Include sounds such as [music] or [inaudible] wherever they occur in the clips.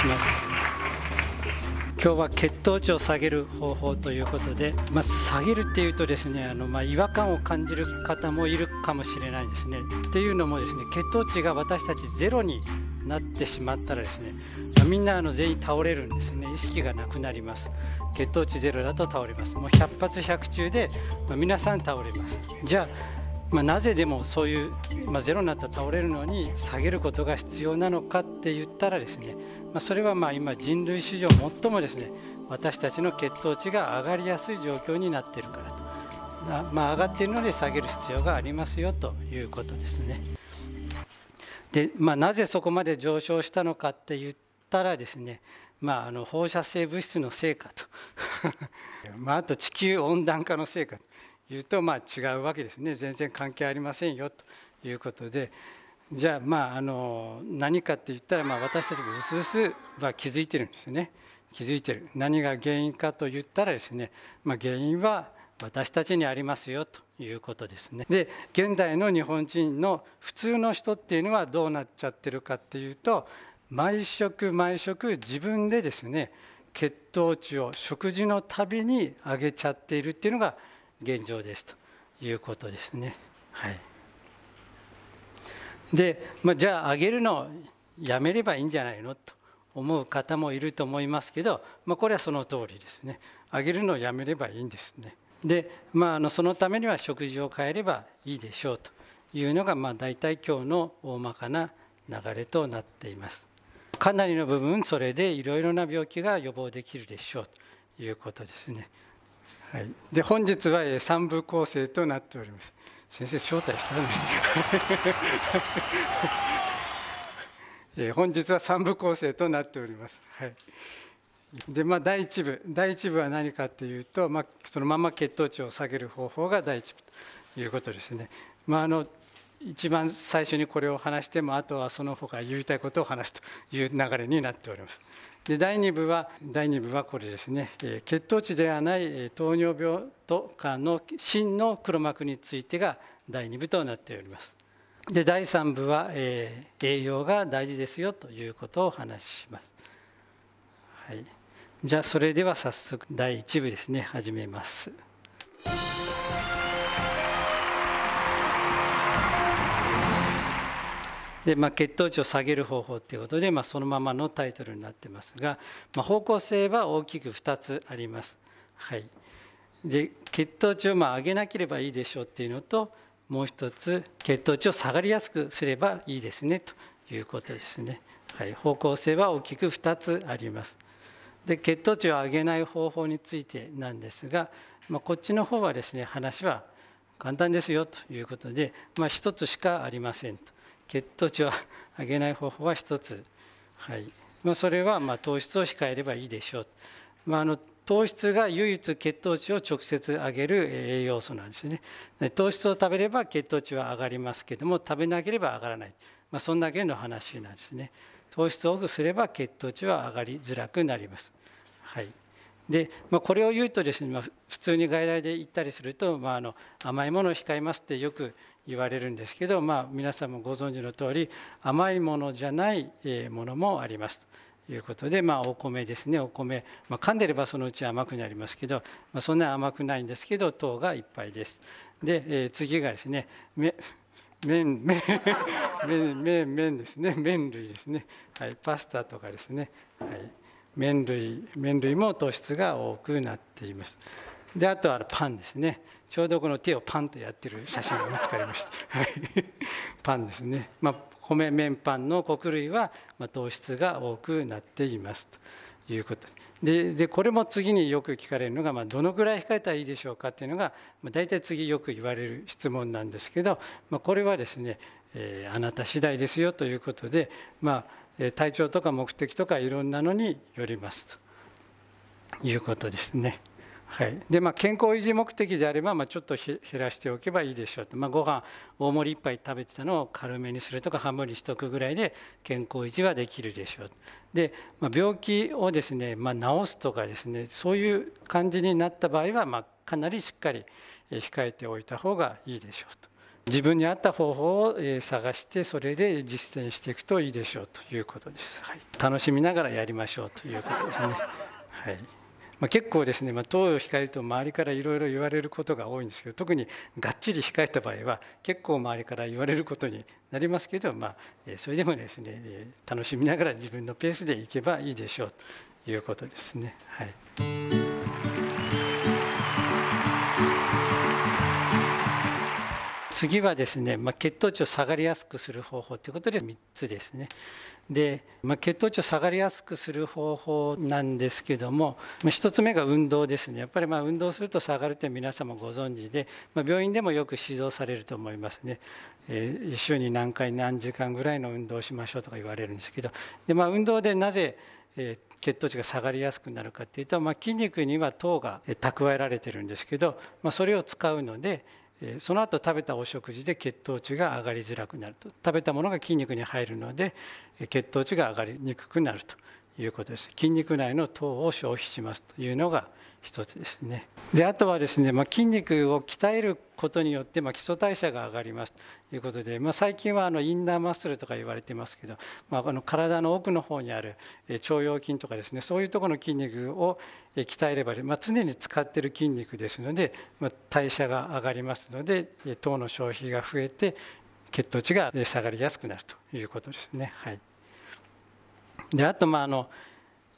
します今日は血糖値を下げる方法ということで、まあ、下げるっていうとですねあの、まあ、違和感を感じる方もいるかもしれないですねっていうのもですね血糖値が私たちゼロになってしまったらですね、まあ、みんなあの全員倒れるんですね意識がなくなります血糖値ゼロだと倒れますもう100発100中で、ま皆さん倒れますじゃあまあ、なぜでもそういう、まあ、ゼロになったら倒れるのに下げることが必要なのかって言ったらですね、まあ、それはまあ今人類史上最もですね私たちの血糖値が上がりやすい状況になってるからと、まあ、上がっているので下げる必要がありますよということですねで、まあ、なぜそこまで上昇したのかって言ったらですねまあ、あの放射性物質のせいかと [laughs] まあ、あと地球温暖化のせいかと言うとまあ違うわけですね全然関係ありませんよということでじゃあまああの何かって言ったらまあ私たちも薄々は気づいてるんですよね気づいてる何が原因かと言ったらですね、まあ、原因は私たちにありますよということですねで現代の日本人の普通の人っていうのはどうなっちゃってるかっていうと毎食毎食自分でですね血糖値を食事のたびに上げちゃっているっていうのが現状ですということですね。はい、で、まあ、じゃあ上げるのやめればいいんじゃないのと思う方もいると思いますけど、まあ、これはその通りですね上げるのをやめればいいんですね。で、まあ、あのそのためには食事を変えればいいでしょうというのが、まあ、大体今日の大まかな流れとなっています。かなりの部分それでいろいろな病気が予防できるでしょうということですね。はい、で本日は3部構成となっております先生招待したのに [laughs] え本日は3部構成となっております、はい、でまあ第1部第1部は何かっていうと、まあ、そのまま血糖値を下げる方法が第1部ということですね、まあ、あの一番最初にこれを話してもあとはその他言いたいことを話すという流れになっておりますで第2部は第2部はこれですね、え血糖値ではない糖尿病とかの真の黒幕についてが第2部となっておりますで第3部は、え栄養が大事ですよということをお話しします、はい、じゃあそれでは早速第1部ですね始めますで、まあ、血糖値を下げる方法ということで、まあ、そのままのタイトルになってますが、まあ、方向性は大きく2つあります。はい、で血糖値をまあ上げなければいいでしょうっていうのともう一つ血糖値を下がりやすくすればいいですねということですね。はい、方向性は大きく2つあります。で血糖値を上げない方法についてなんですが、まあ、こっちの方はですね話は簡単ですよということで、まあ、1つしかありませんと。血糖値を上げない方法は1つ、はいまあ、それはま糖質を控えればいいでしょう、まああの、糖質が唯一血糖値を直接上げる栄養素なんですね糖質を食べれば血糖値は上がりますけども食べなければ上がらない、まあ、そんだけの話なんですね糖質を多くすれば血糖値は上がりづらくなります、はいでまあ、これを言うとですね、まあ、普通に外来で行ったりすると、まあ、あの甘いものを控えますってよく言われるんですけど、まあ、皆さんもご存知の通り甘いものじゃないものもありますということで、まあ、お米ですねお米、まあ、噛んでればそのうち甘くなりますけど、まあ、そんな甘くないんですけど糖がいっぱいです。で、えー、次がですね麺麺麺麺ですね麺類ですね、はい、パスタとかですね、はい、麺類麺類も糖質が多くなっていますであとはパンですねちょうどこの手をパンとやってる写真が見つかりました [laughs] パンですね、まあ、米麺パンの穀類は糖質が多くなっていますということででこれも次によく聞かれるのが、まあ、どのぐらい控えたらいいでしょうかっていうのが、まあ、大体次よく言われる質問なんですけど、まあ、これはですね、えー、あなた次第ですよということで、まあ、体調とか目的とかいろんなのによりますということですね。はいでまあ、健康維持目的であれば、まあ、ちょっと減らしておけばいいでしょうと、まあ、ご飯大盛り1杯食べてたのを軽めにするとか半分にしとくぐらいで健康維持はできるでしょうで、まあ、病気をですね、まあ、治すとかですねそういう感じになった場合は、まあ、かなりしっかり控えておいた方がいいでしょうと自分に合った方法を探してそれで実践していくといいでしょうということです、はい、楽しみながらやりましょうということですね。はいまあ、結構ですね、まあ、糖を控えると周りからいろいろ言われることが多いんですけど特にがっちり控えた場合は結構周りから言われることになりますけど、まあ、それでもですね楽しみながら自分のペースでいけばいいでしょうということですね。はい次はですね、まあ、血糖値を下がりやすくする方法ということで3つですね。で、まあ、血糖値を下がりやすくする方法なんですけども、まあ、1つ目が運動ですねやっぱりま運動すると下がるって皆様ご存知で、ま病院でもよく指導されると思いますね、えー、週に何回何時間ぐらいの運動をしましょうとか言われるんですけどで、ま運動でなぜえ血糖値が下がりやすくなるかっていうと、まあ、筋肉には糖が蓄えられてるんですけど、まあ、それを使うので、その後食べたお食事で血糖値が上がりづらくなると食べたものが筋肉に入るので血糖値が上がりにくくなるということです筋肉内の糖を消費しますというのが一つですねであとはですね、まあ、筋肉を鍛えることによって、まあ、基礎代謝が上がりますということで、まあ、最近はあのインナーマッスルとか言われてますけど、まあ、この体の奥の方にある腸腰筋とかですねそういうところの筋肉を鍛えれば、まあ、常に使ってる筋肉ですので、まあ、代謝が上がりますので糖の消費が増えて血糖値が下がりやすくなるということですね。はいであとまああの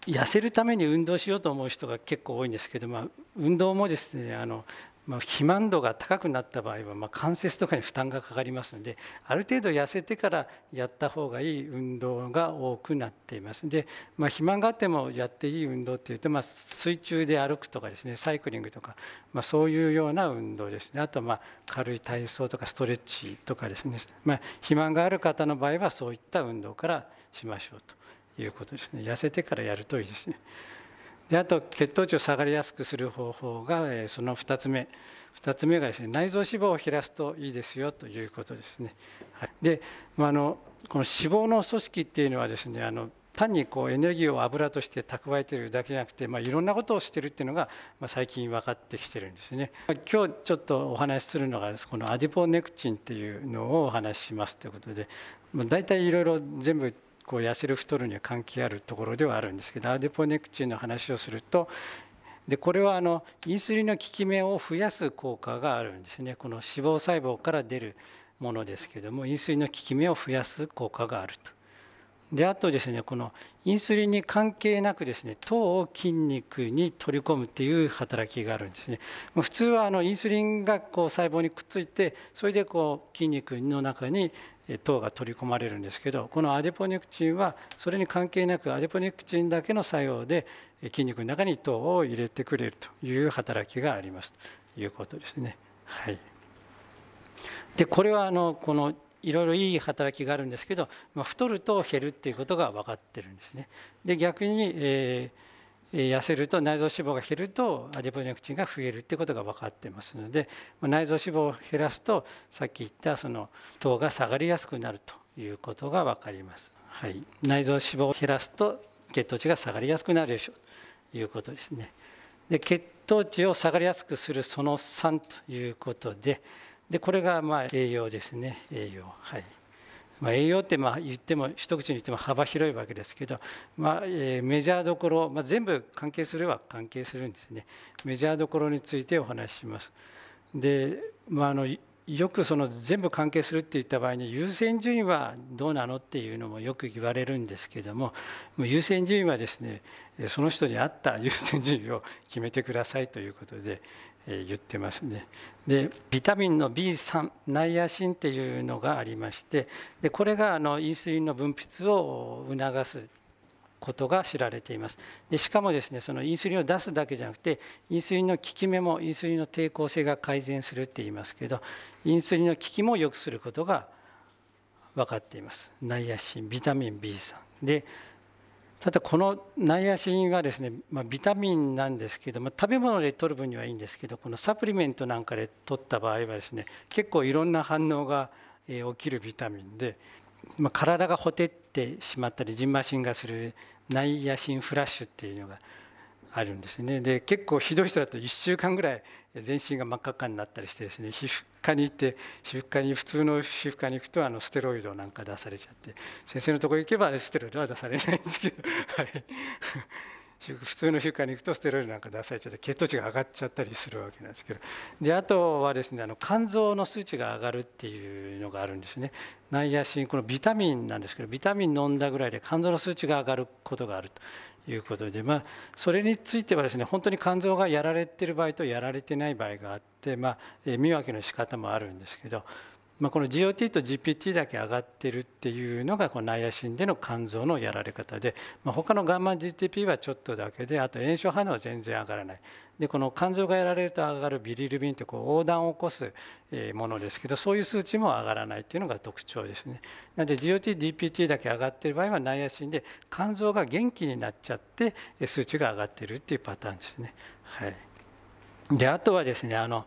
痩せるために運動しようと思う人が結構多いんですけど、まあ、運動もですねあの、まあ、肥満度が高くなった場合は、まあ、関節とかに負担がかかりますのである程度痩せてからやった方がいい運動が多くなっていますで、まあ、肥満があってもやっていい運動っていうと、まあ、水中で歩くとかですねサイクリングとか、まあ、そういうような運動ですねあとまあ軽い体操とかストレッチとかですね、まあ、肥満がある方の場合はそういった運動からしましょうと。いうことですね痩せてからやるといいですねであと血糖値を下がりやすくする方法がその2つ目2つ目がですね内臓脂肪を減らすといいですよということですね、はい、で、まあ、のこの脂肪の組織っていうのはですねあの単にこうエネルギーを油として蓄えてるだけじゃなくて、まあ、いろんなことをしてるっていうのが、まあ、最近分かってきてるんですね。今日ちょっとお話しするのがこのアディポネクチンっていうのをお話ししますということで、まあ、大体いろいろ全部こう痩せる太るには関係あるところではあるんですけどアデポネクチンの話をするとでこれはあのインスリンの効き目を増やす効果があるんですねこの脂肪細胞から出るものですけどもインスリンの効き目を増やす効果があると。であとですねこのインスリンに関係なくですね糖を筋肉に取り込むっていう働きがあるんですね普通はあのインスリンがこう細胞にくっついてそれでこう筋肉の中に糖が取り込まれるんですけどこのアデポネクチンはそれに関係なくアデポネクチンだけの作用で筋肉の中に糖を入れてくれるという働きがありますということですね。はい、でこれはあのこのいろいろいい働きがあるんですけど、まあ、太ると減るっていうことが分かってるんですね。で逆に、えー、痩せると内臓脂肪が減るとアデポネクチンが増えるってことが分かってますので、ま内臓脂肪を減らすとさっき言ったその糖が下がりやすくなるということが分かります。はい、内臓脂肪を減らすと血糖値が下がりやすくなるでしょうということですね。で血糖値を下がりやすくするその3ということででこれがまあ栄養ですね栄養はい。まあ、栄養ってまあ言っても一口に言っても幅広いわけですけど、まあえメジャーどころ、まあ、全部関係すれば関係するんですねメジャーどころについてお話しします。で、まあ、あのよくその全部関係するって言った場合に優先順位はどうなのっていうのもよく言われるんですけども優先順位はですねその人に合った優先順位を決めてくださいということで言ってますね。でビタミンの B3 ナイアシンっていうのがありましてでこれがあのインスリンの分泌を促すことが知られていますでしかもですねそのインスリンを出すだけじゃなくてインスリンの効き目もインスリンの抵抗性が改善するって言いますけどインスリンの効きも良くすることが分かっていますナイアシンビタミン B 3でただこのナイアシンはですね、まあ、ビタミンなんですけど、まあ、食べ物で取る分にはいいんですけどこのサプリメントなんかで取った場合はですね結構いろんな反応が起きるビタミンで、まあ、体がほてってしまったりじんましんがする内野心フラッシュっていうのがあるんですねで結構ひどい人だと1週間ぐらい全身が真っ赤っかになったりしてですね皮膚科に行って皮膚科に普通の皮膚科に行くとあのステロイドなんか出されちゃって先生のとこ行けばステロイドは出されないんですけどはい普通の皮膚科に行くとステロイドなんか出されちゃって血糖値が上がっちゃったりするわけなんですけどであとはですねあの肝臓の数値が上がるっていうのがあるんですねナイアシンこのビタミンなんですけどビタミン飲んだぐらいで肝臓の数値が上がることがあるということで、まあ、それについてはですね本当に肝臓がやられてる場合とやられてない場合があって、まあ、見分けの仕方もあるんですけどまあ、この GOT と GPT だけ上がってるっていうのがこの内野心での肝臓のやられ方で、まあ、他のガンマ GTP はちょっとだけであと炎症反応は全然上がらないでこの肝臓がやられると上がるビリルビンってこう横断を起こすものですけどそういう数値も上がらないっていうのが特徴ですねなので GOTDPT だけ上がってる場合は内野心で肝臓が元気になっちゃって数値が上がってるっていうパターンですねはいであとはですねあの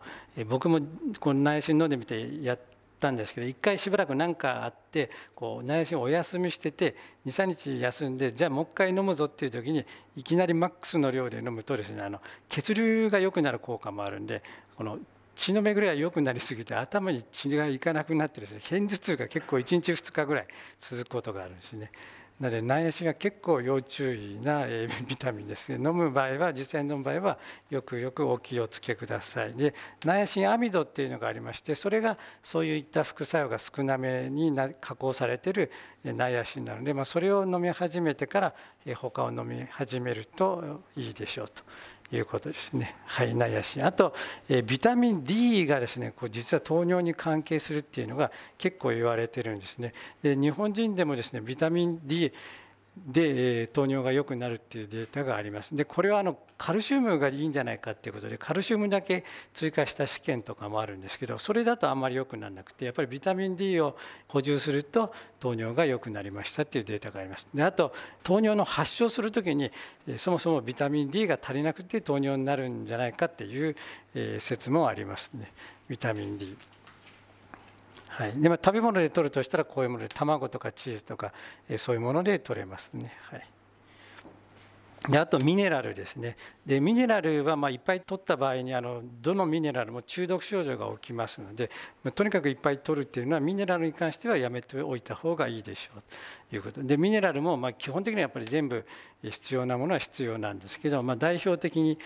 僕もこの内心飲んでみてやってたんですけど一回しばらく何かあってこう内心お休みしてて23日休んでじゃあもう一回飲むぞっていう時にいきなりマックスの量で飲むとですねあの血流が良くなる効果もあるんでこの血の巡りが良くなりすぎて頭に血がいかなくなってですね片頭痛が結構1日2日ぐらい続くことがあるんですね。なので内視が結構要注意な [laughs] ビタミンですけ飲む場合は実際に飲む場合はよくよくお気をつけくださいで内イアミドっていうのがありましてそれがそういった副作用が少なめに加工されてる内シになるので、まあ、それを飲み始めてから他を飲み始めるといいでしょうということですね、はい、ナイアシンあと、えビタミン D がですねこう実は糖尿に関係するっていうのが結構言われてるんですねで日本人でもですねビタミン D で糖尿が良くなるっていうデータがありますでこれはあのカルシウムがいいんじゃないかっていうことでカルシウムだけ追加した試験とかもあるんですけどそれだとあんまり良くならなくてやっぱりビタミン D を補充すると糖尿が良くなりましたっていうデータがありますであと糖尿の発症する時にそもそもビタミン D が足りなくて糖尿になるんじゃないかっていう説もありますねビタミン D。はい、でまあ、食べ物で取るとしたらこういうもので卵とかチーズとか、えそういうもので取れますね。はいであとミネラルですねでミネラルはまいっぱい取った場合にあのどのミネラルも中毒症状が起きますのでとにかくいっぱい取るっていうのはミネラルに関してはやめておいた方がいいでしょうということでミネラルもま基本的にはやっぱり全部必要なものは必要なんですけど、まあ、代表的に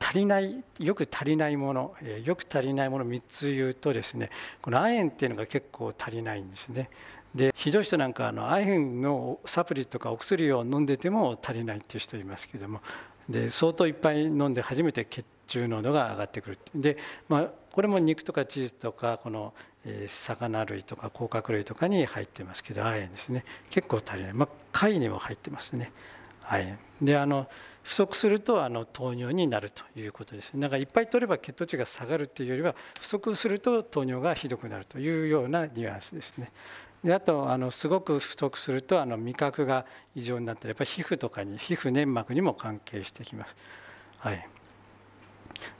足りないよく足りないものよく足りないもの3つ言うとですねこの亜鉛っていうのが結構足りないんですね。でひどい人なんかあの亜鉛のサプリとかお薬を飲んでても足りないっていう人いますけどもで相当いっぱい飲んで初めて血中濃度が上がってくるで、まあ、これも肉とかチーズとかこの魚類とか甲殻類とかに入ってますけど亜鉛ですね結構足りない、まあ、貝にも入ってますね亜鉛であの不足するとあの糖尿になるということですだからいっぱい取れば血糖値が下がるっていうよりは不足すると糖尿がひどくなるというようなニュアンスですねであとあのすごく不足するとあの味覚が異常になったりやっぱ皮膚とかに皮膚粘膜にも関係してきます、はい、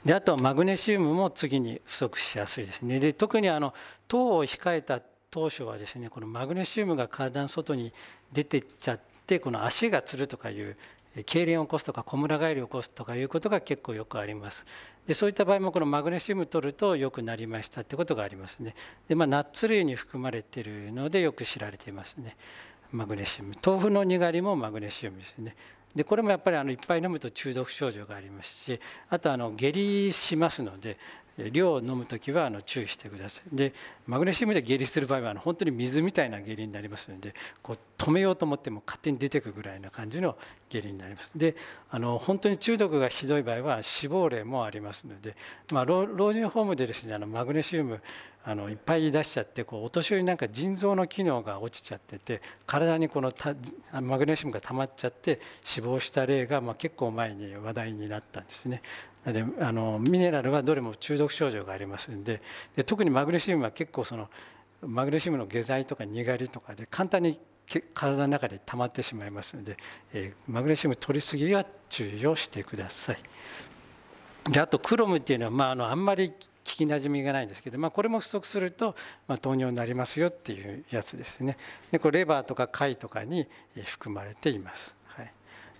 であとマグネシウムも次に不足しやすいですねで特にあの糖を控えた当初はですねこのマグネシウムが体の外に出てっちゃってこの足がつるとかいう痙攣を起こすとかこむら返りを起こすとかいうことが結構よくありますでそういった場合もこのマグネシウム取ると良くなりましたってことがありますねで、まあ、ナッツ類に含まれてるのでよく知られていますねマグネシウム豆腐のにがりもマグネシウムですねでこれもやっぱりあのいっぱい飲むと中毒症状がありますしあとあの下痢しますので量を飲むきはあの注意してくださいでマグネシウムで下痢する場合はあの本当に水みたいな下痢になりますのでこう止めようと思っても勝手に出てくるぐらいな感じの下痢になりますであの本当に中毒がひどい場合は死亡例もありますので、まあ、老人ホームでですねあのマグネシウムあのいっぱい出しちゃってこうお年寄りなんか腎臓の機能が落ちちゃってて体にこのマグネシウムが溜まっちゃって死亡した例がまあ結構前に話題になったんですね。であのミネラルはどれも中毒症状がありますんでで特にマグネシウムは結構そのマグネシウムの下剤とかにがりとかで簡単に体の中で溜まってしまいますので、えー、マグネシウム取りすぎは注意をしてください。であとクロムっていうのは、まあ、あのあんまり聞きなじみがないんですけど、まあ、これも不足すると、まあ、糖尿になりますよっていうやつですねでこれレバーとか貝とかに含まれています。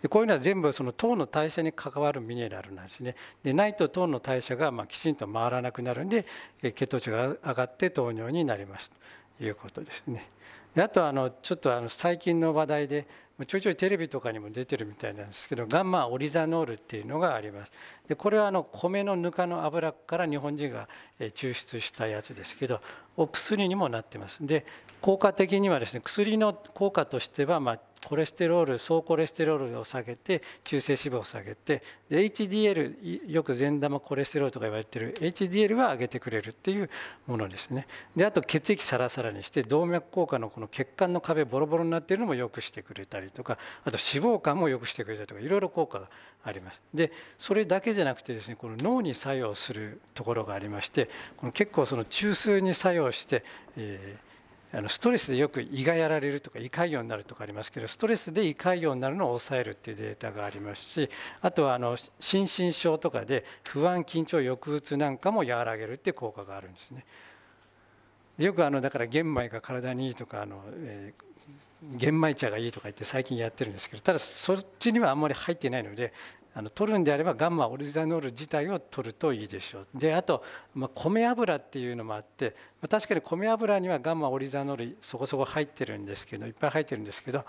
でこういうのは全部その糖の代謝に関わるミネラルなんですねでないと糖の代謝がまきちんと回らなくなるんで血糖値が上がって糖尿になりますということですねであとあのちょっとあの最近の話題でちょいちょいテレビとかにも出てるみたいなんですけどガンマオリザノールっていうのがありますでこれはあの米のぬかの油から日本人が抽出したやつですけどお薬にもなってますで効果的にはですね薬の効果としてはまあコレステロール総コレステロールを下げて中性脂肪を下げてで HDL よく善玉コレステロールとか言われてる HDL は上げてくれるっていうものですねであと血液サラサラにして動脈硬化のこの血管の壁ボロボロになっているのも良くしてくれたりとかあと脂肪肝も良くしてくれたりとかいろいろ効果がありますでそれだけじゃなくてですねこの脳に作用するところがありましてこの結構その中枢に作用して、えーあのストレスでよく胃がやられるとか胃潰瘍になるとかありますけどストレスで胃潰瘍になるのを抑えるっていうデータがありますしあとはあの心身症とかで不安緊張抑うつなんかも和らげるって効果があるんですね。よくあのだから玄米が体にいいとかあの、えー玄米茶がいいとか言って最近やってるんですけどただそっちにはあんまり入ってないのであの取るんであればガンマオリザノール自体を取るといいでしょうであと、まあ、米油っていうのもあって、まあ、確かに米油にはガンマオリザノールそこそこ入ってるんですけどいっぱい入ってるんですけど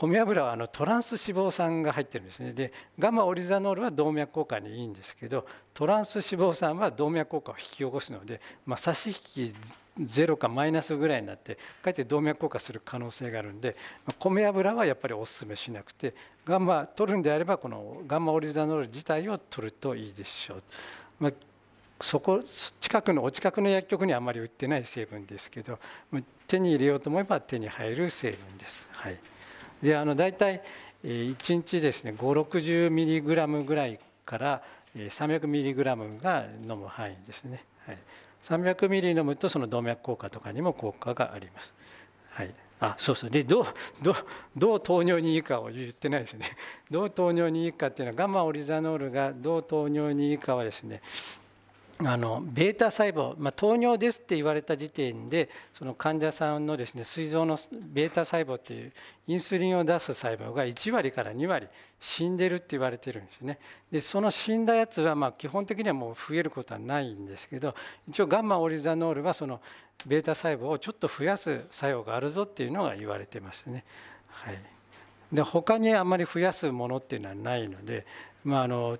米油はあのトランス脂肪酸が入ってるんですねでガンマオリザノールは動脈硬化にいいんですけどトランス脂肪酸は動脈硬化を引き起こすので、まあ、差し引きゼロかマイナスぐらいになってかえって動脈硬化する可能性があるんで米油はやっぱりおすすめしなくてガンマ取るんであればこのガンマオリザノール自体を取るといいでしょう。まあそこ近くのお近くの薬局にあまり売ってない成分ですけど手に入れようと思えば手に入る成分です。はい、であの大体1日ですね560ミリグラムぐらいから300ミリグラムが飲む範囲ですね。はい300ミリ飲むとその動脈硬化とかにも効果があります。はい、あそうそうでどうどうどう糖尿にいいかを言ってないですねどう糖尿にいいかっていうのはガマオリザノールがどう糖尿にいいかはですねあのベータ細胞、まあ、糖尿ですって言われた時点でその患者さんのですね膵臓のベータ細胞というインスリンを出す細胞が1割から2割死んでるって言われてるんですねでその死んだやつはま基本的にはもう増えることはないんですけど一応ガンマオリザノールはそのベータ細胞をちょっと増やす作用があるぞっていうのが言われてますね。はい、で他にあまり増やすものっていうのはないので、まああの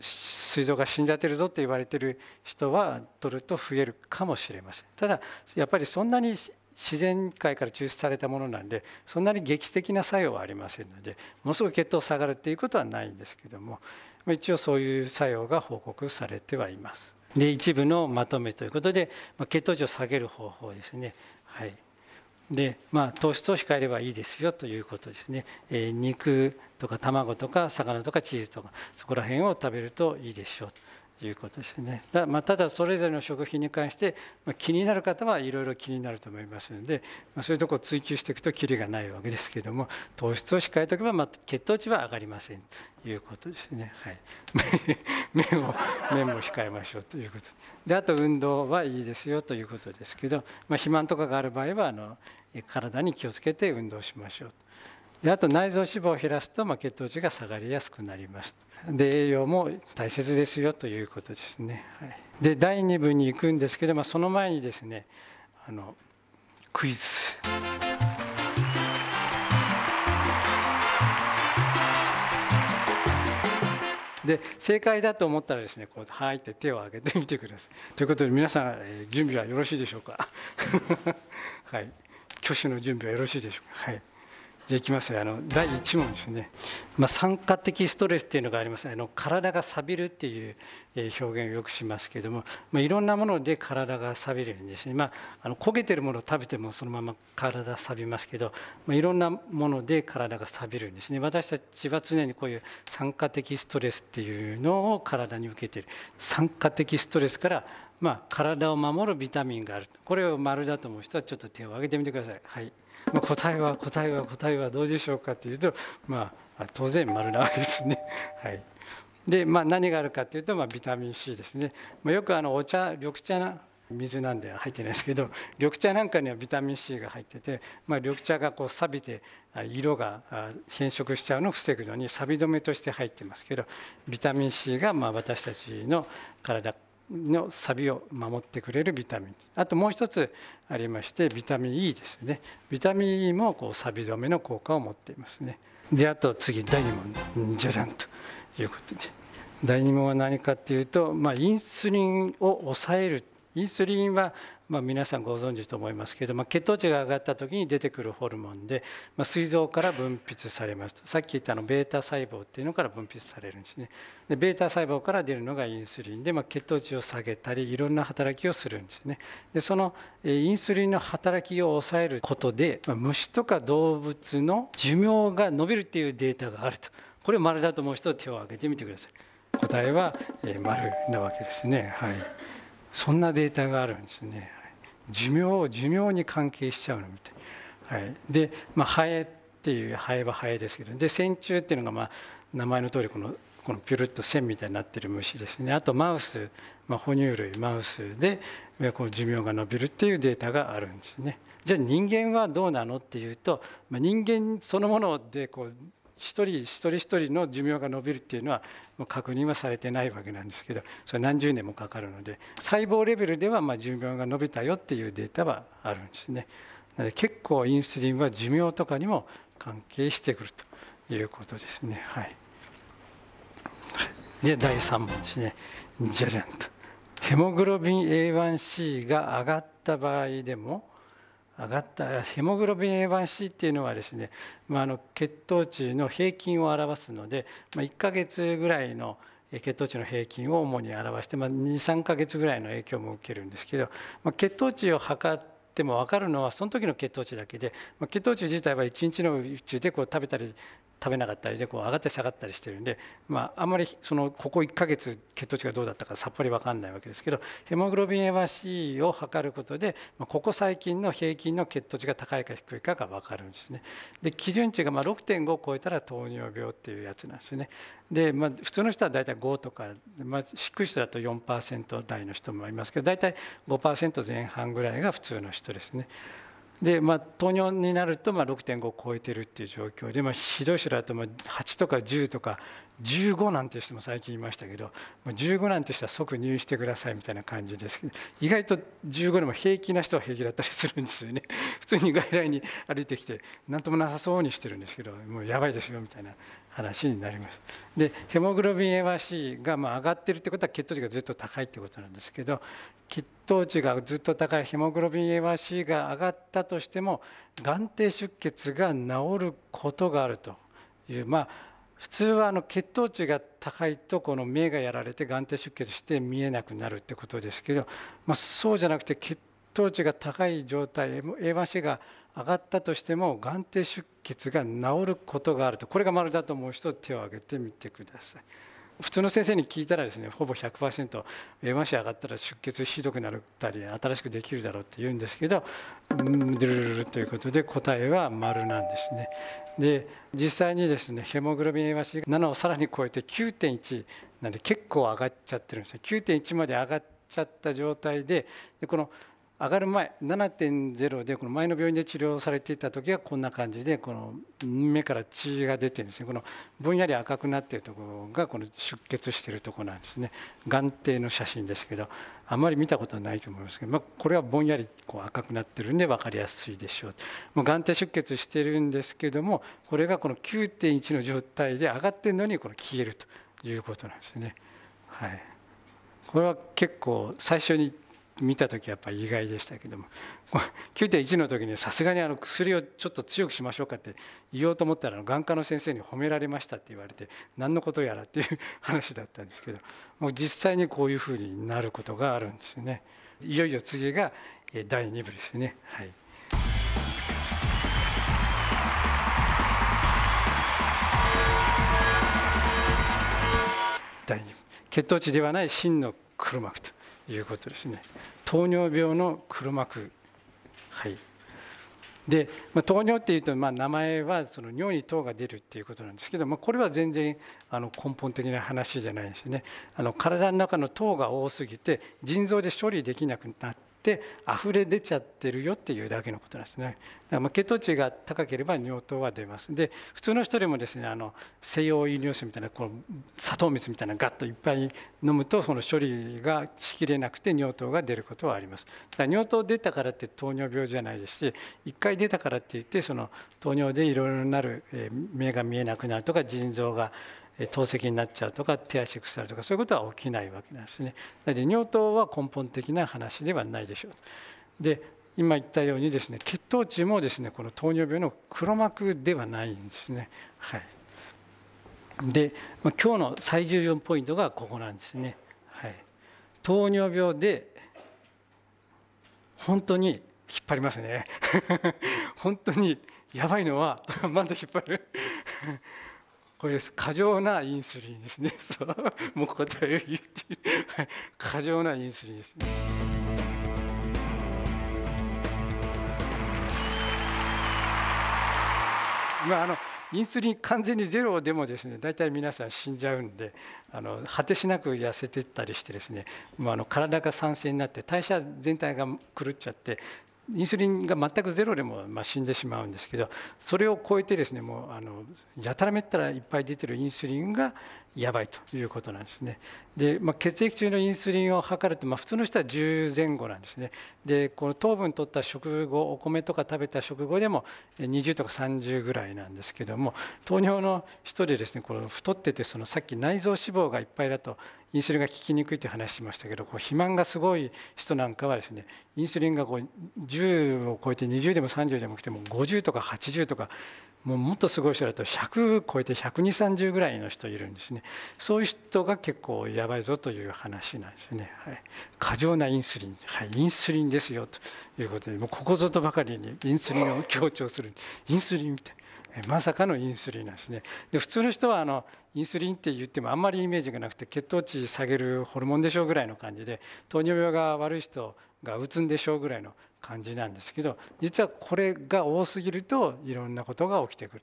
水臓が死んじゃってるぞって言われてる人は取ると増えるかもしれませんただやっぱりそんなに自然界から抽出されたものなんでそんなに劇的な作用はありませんのでものすごく血糖下がるっていうことはないんですけども一応そういう作用が報告されてはいますで一部のまとめということで血糖値を下げる方法ですねはいでまあ糖質を控えればいいですよということですね、えー、肉とか卵とか魚とかチーズとかそこら辺を食べるといいでしょうということですねだ、まあ、ただそれぞれの食品に関して、まあ、気になる方はいろいろ気になると思いますので、まあ、そういうとこを追求していくときりがないわけですけども糖質を控えておけば、まあ、血糖値は上がりませんということですね、はい、[laughs] 麺を麺も控えましょうということであと運動はいいですよということですけど、まあ、肥満とかがある場合はあの体に気をつけて運動しましょうと。であと内臓脂肪を減らすと、まあ、血糖値が下がりやすくなりますで栄養も大切ですよということですね、はい、で第2部に行くんですけど、まあ、その前にですねあのクイズで正解だと思ったらですねこうはいって手を挙げてみてくださいということで皆さん、えー、準備はよろしいでしょうか [laughs] はい挙手の準備はよろしいでしょうかはいじゃいきますあの第1問ですね、まあ、酸化的ストレスっていうのがありますあの体が錆びるっていう表現をよくしますけども、まあ、いろんなもので体が錆びるんですね、まあ、あの焦げてるものを食べてもそのまま体錆びますけど、まあ、いろんなもので体が錆びるんですね私たちは常にこういう酸化的ストレスっていうのを体に受けてる酸化的ストレスからまあ、体を守るビタミンがあるこれを丸だと思う人はちょっと手を挙げてみてください。はいまあ、答えは答えは答えはどうでしょうかっていうと、まあ、当然丸なわけですね。[laughs] はいでまあ、何があるかっていうと、まあ、ビタミン C ですね、まあ、よくあのお茶緑茶な水なんで入ってないですけど [laughs] 緑茶なんかにはビタミン C が入ってて、まあ、緑茶がこう錆びて色が変色しちゃうのを防ぐのに錆止めとして入ってますけどビタミン C がまあ私たちの体のサビを守ってくれるビタミンあともう一つありましてビタミン E ですねビタミン E もこうサビ止めの効果を持っていますねであと次第2問じゃじゃんということで第2問は何かっていうと、まあ、インスリンを抑えるインスリンはまあ、皆さんご存知と思いますけど、ま血糖値が上がった時に出てくるホルモンで、まあ、膵臓から分泌されますとさっき言ったのベータ細胞っていうのから分泌されるんですねでベータ細胞から出るのがインスリンで、まあ、血糖値を下げたりいろんな働きをするんですねでそのインスリンの働きを抑えることで、まあ、虫とか動物の寿命が伸びるっていうデータがあるとこれ丸だと思う人手を挙げてみてください答えは、え丸なわけですね。はい。そんなデータがあるんですね。寿命寿命に関係しちゃうのみたい、はい、で、まあ、ハエっていうハエはハエですけどで線虫っていうのが、まあ、名前の通りこのこのピュルッと線みたいになってる虫ですねあとマウス、まあ、哺乳類マウスでこう寿命が延びるっていうデータがあるんですねじゃあ人間はどうなのっていうと、まあ、人間そのものでこう一人一人一人の寿命が延びるっていうのはもう確認はされてないわけなんですけどそれ何十年もかかるので細胞レベルではま寿命が延びたよっていうデータはあるんですね。なので結構インスリンは寿命とかにも関係してくるということですね。はい、で第3問ですね。じゃじゃんと。ヘモグロビン A1C が上がった場合でも上がったヘモグロビン A1C っていうのはですね、まあ、あの血糖値の平均を表すので、まあ、1ヶ月ぐらいの血糖値の平均を主に表して、まあ、23か月ぐらいの影響も受けるんですけど、まあ、血糖値を測っても分かるのはその時の血糖値だけで、ま血糖値自体は1日のうちでこう食べたり食べなかったりでこう上がって下がったりしてるんで、まあ、あんまりそのここ1ヶ月血糖値がどうだったかさっぱり分かんないわけですけどヘモグロビン A1C を測ることで、まあ、ここ最近の平均の血糖値が高いか低いかが分かるんですね。で基準値が6.5を超えたら糖尿病っていうやつなんですよね。で、まあ、普通の人は大体5とか、まあ、低い人だと4%台の人もいますけど大体5%前半ぐらいが普通の人ですね。で、まあ、糖尿になるとまあ6.5を超えてるっていう状況で、まあ、ひどい人だと8とか10とか15なんて人も最近いましたけど15なんて人は即入院してくださいみたいな感じですけど意外と15でも平気な人は平気だったりするんですよね [laughs] 普通に外来に歩いてきて何ともなさそうにしてるんですけどもうやばいですよみたいな話になりますでヘモグロビン A1C がまあ上がってるってことは血糖値がずっと高いってことなんですけど血糖値がずっと高いヘモグロビン A1C が上がったとしても眼底出血が治ることがあるというまあ普通はあの血糖値が高いとこの目がやられて眼底出血して見えなくなるってことですけど、まあ、そうじゃなくて血糖値が高い状態 A1C が上がったとしても眼底出血が治ることがあるとこれが丸だと思う人手を挙げてみてください。普通の先生に聞いたらですねほぼ100%上まし上がったら出血ひどくなったり新しくできるだろうって言うんですけどドゥルルルということで答えは丸なんですね。で実際にですねヘモグロビン A1C が7をさらに超えて9.1なんで結構上がっちゃってるんですね9.1まで上がっちゃった状態ででこの上がる前7.0でこの前の病院で治療されていた時はこんな感じでこの目から血が出てるんですねこのぼんやり赤くなってるところがこの出血してるとこなんですね眼底の写真ですけどあまり見たことないと思いますけど、まあ、これはぼんやりこう赤くなってるんで分かりやすいでしょうもう眼底出血してるんですけどもこれがこの9.1の状態で上がってるのにこの消えるということなんですね。はい、これは結構最初に見た時はやっぱり意外でしたけども9.1 [laughs] の時にさすがにあの薬をちょっと強くしましょうかって言おうと思ったら眼科の先生に褒められましたって言われて何のことやらっていう話だったんですけどもう実際にこういうふうになることがあるんですよね。いよいよ次が第2部ですね。はい第2血糖値ではない真の黒幕ということですね糖尿病の黒幕はいで、まあ、糖尿っていうと、まあ、名前はその尿に糖が出るっていうことなんですけど、まあ、これは全然あの根本的な話じゃないですねあの体の中の糖が多すぎて腎臓で処理できなくなっって溢れ出ちゃってるよっていうだけのことなんですね。だからま血糖値が高ければ尿糖は出ます。で普通の人でもですねあの西洋飲料水みたいなこの砂糖水みたいなガッといっぱい飲むとその処理がしきれなくて尿糖が出ることはあります。だから尿糖出たからって糖尿病じゃないですし1回出たからって言ってその糖尿でいろいろなる目が見えなくなるとか腎臓が透析になっちゃうとか手足腐るとかそういうことは起きないわけなんですね。なので尿糖は根本的な話ではないでしょう。で今言ったようにですね血糖値もですねこの糖尿病の黒幕ではないんですね。はい、で、今日の最重要ポイントがここなんですね。はい、糖尿病で本当に引っ張りますね [laughs] 本当にやばいのは [laughs] まだ引っ張るこれです過剰なインスリンですね [laughs] そうもう答えを言って過剰なインスリンですねまああのインスリン完全にゼロでもですね大体皆さん死んじゃうんであの果てしなく痩せてったりしてですね、まあ、あの体が酸性になって代謝全体が狂っちゃってインスリンが全くゼロでもま死んでしまうんですけどそれを超えてですねもうあのやたらめったらいっぱい出てるインスリンがやばいということなんですね。で、まあ、血液中のインスリンを測ると、まあ、普通の人は10前後なんですね。で、この糖分取った食後、お米とか食べた食後でも20とか30ぐらいなんですけども、糖尿の人でですね、この太っててそのさっき内臓脂肪がいっぱいだとインスリンが効きにくいって話しましたけど、こう肥満がすごい人なんかはですね、インスリンがこう10を超えて20でも30でも来ても50とか80とかもうもっとすごい人だと100超えて12030ぐらいの人いるんですねそういう人が結構やばいぞという話なんですね、はい、過剰なインスリン、はい、インスリンですよということでもうここぞとばかりにインスリンを強調するインスリンみたいまさかのインスリンなんですねで普通の人はあのインスリンって言ってもあんまりイメージがなくて血糖値下げるホルモンでしょうぐらいの感じで糖尿病が悪い人が打つんでしょうぐらいの感じなんですけど実はこれが多すぎるといろんなことが起きてくる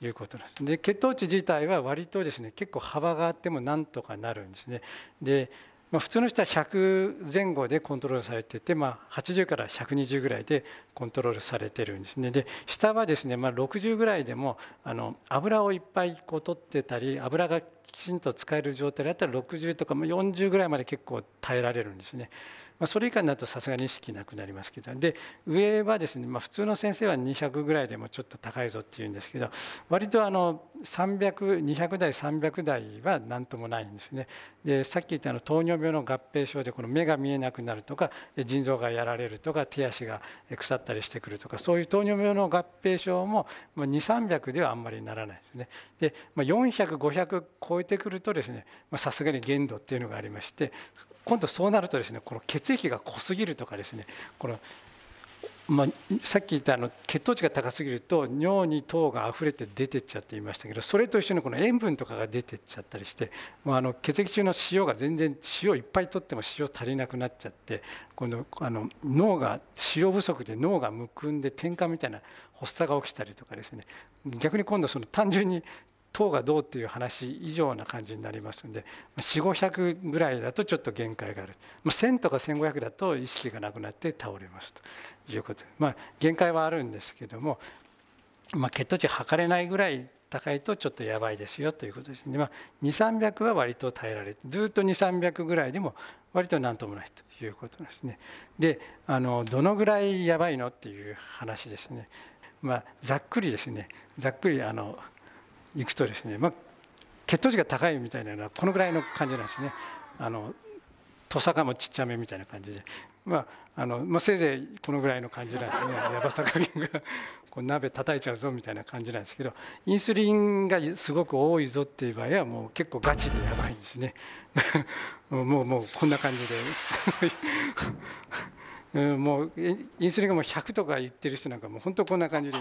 ということなんです。で血糖値自体は割とですね結構幅があってもなんとかなるんですね。でまあ、普通の人は100前後でコントロールされてて、まあ、80から120ぐらいでコントロールされてるんですねで下はですね、まあ、60ぐらいでもあの油をいっぱいこう取ってたり油がきちんと使える状態だったら60とか40ぐらいまで結構耐えられるんですね。まあ、それ以下になるとさすがに意識なくなりますけどで上はですね、まあ、普通の先生は200ぐらいでもちょっと高いぞっていうんですけど割とあの300200台300台は何ともないんですねでさっき言ったの糖尿病の合併症でこの目が見えなくなるとか腎臓がやられるとか手足が腐ったりしてくるとかそういう糖尿病の合併症も2300ではあんまりならないですねで、まあ、400500超えてくるとですねさすがに限度っていうのがありまして今度そうなるとですねこの血液が濃すぎるとかですねこのまあ、さっき言ったあの血糖値が高すぎると尿に糖が溢れて出てっちゃっていましたけどそれと一緒にこの塩分とかが出てっちゃったりして、まあ、あの血液中の塩が全然塩いっぱい取っても塩足りなくなっちゃって今度あの脳が塩不足で脳がむくんで転換みたいな発作が起きたりとかですね逆に今度その単純に糖がどうっていう話以上な感じになりますので4500ぐらいだとちょっと限界がある、1000とか1500だと意識がなくなって倒れますということで、まあ、限界はあるんですけども、まあ、血糖値測れないぐらい高いとちょっとやばいですよということですね、まあ、2300は割と耐えられてずっと2300ぐらいでも割と何ともないということですねであのどのぐらいやばいのっていう話ですねまあざっくりですねざっくりあの行くとですね、まあ、血糖値が高いみたいなのはこのぐらいの感じなんですね。あのトサカもちっちゃめみたいな感じで、まああのまあ、せいぜいこのぐらいの感じなんですねヤバ [laughs] さ加減がこう鍋叩いちゃうぞみたいな感じなんですけどインスリンがすごく多いぞっていう場合はもう結構ガチでやばいんですね [laughs] もうもうこんな感じでもうインスリンがもう100とか言ってる人なんかもう本当こんな感じで